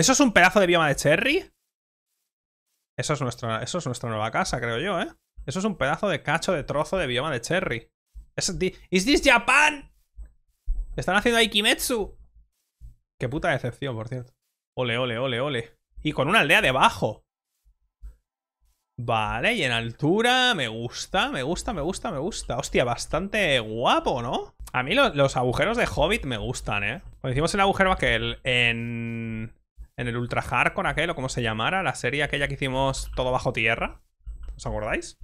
¿Eso es un pedazo de bioma de cherry? Eso es, nuestra, eso es nuestra nueva casa, creo yo, ¿eh? Eso es un pedazo de cacho de trozo de bioma de cherry. ¿Es ¿Is this Japan? Están haciendo Aikimetsu? Qué puta decepción, por cierto. Ole, ole, ole, ole. Y con una aldea debajo. Vale, y en altura me gusta, me gusta, me gusta, me gusta. Hostia, bastante guapo, ¿no? A mí los agujeros de Hobbit me gustan, ¿eh? Cuando hicimos el agujero aquel en en el Ultra con aquel o como se llamara, la serie aquella que hicimos todo bajo tierra. ¿Os acordáis?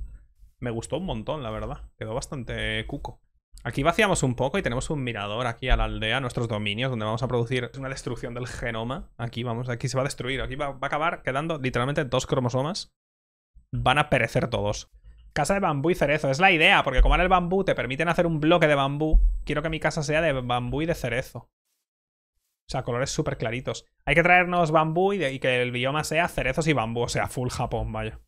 Me gustó un montón, la verdad. Quedó bastante cuco. Aquí vaciamos un poco y tenemos un mirador aquí a la aldea, nuestros dominios, donde vamos a producir una destrucción del genoma. Aquí vamos, aquí se va a destruir, aquí va, a acabar quedando literalmente dos cromosomas. Van a perecer todos. Casa de bambú y cerezo, es la idea, porque como el bambú te permiten hacer un bloque de bambú, quiero que mi casa sea de bambú y de cerezo. O sea, colores súper claritos. Hay que traernos bambú y, que el bioma sea cerezos y bambú. O sea, full Japón, vaya.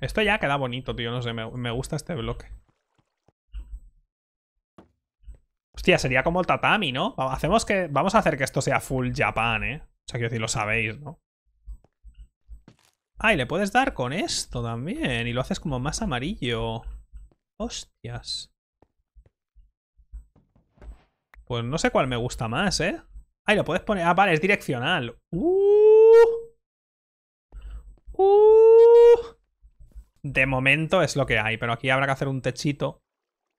Esto ya queda bonito, tío. No sé, me, gusta este bloque. Hostia, sería como el tatami, ¿no? Hacemos que, vamos a hacer que esto sea full Japan, ¿eh? O sea, quiero decir, lo sabéis, ¿no? Ah, y le puedes dar con esto también. Y lo haces como más amarillo. Hostias. Pues no sé cuál me gusta más, ¿eh? Ahí lo puedes poner... Ah, vale, es direccional. ¡Uh! ¡Uh! De momento es lo que hay, pero aquí habrá que hacer un techito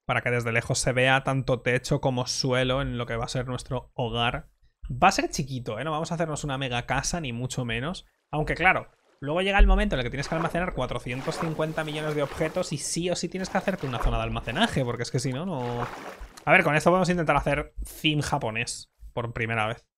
para que desde lejos se vea tanto techo como suelo en lo que va a ser nuestro hogar. Va a ser chiquito, ¿eh? No vamos a hacernos una mega casa, ni mucho menos. Aunque claro, luego llega el momento en el que tienes que almacenar 450 millones de objetos y sí o sí tienes que hacerte una zona de almacenaje, porque es que si no, no, a ver, con esto podemos intentar hacer theme japonés por primera vez.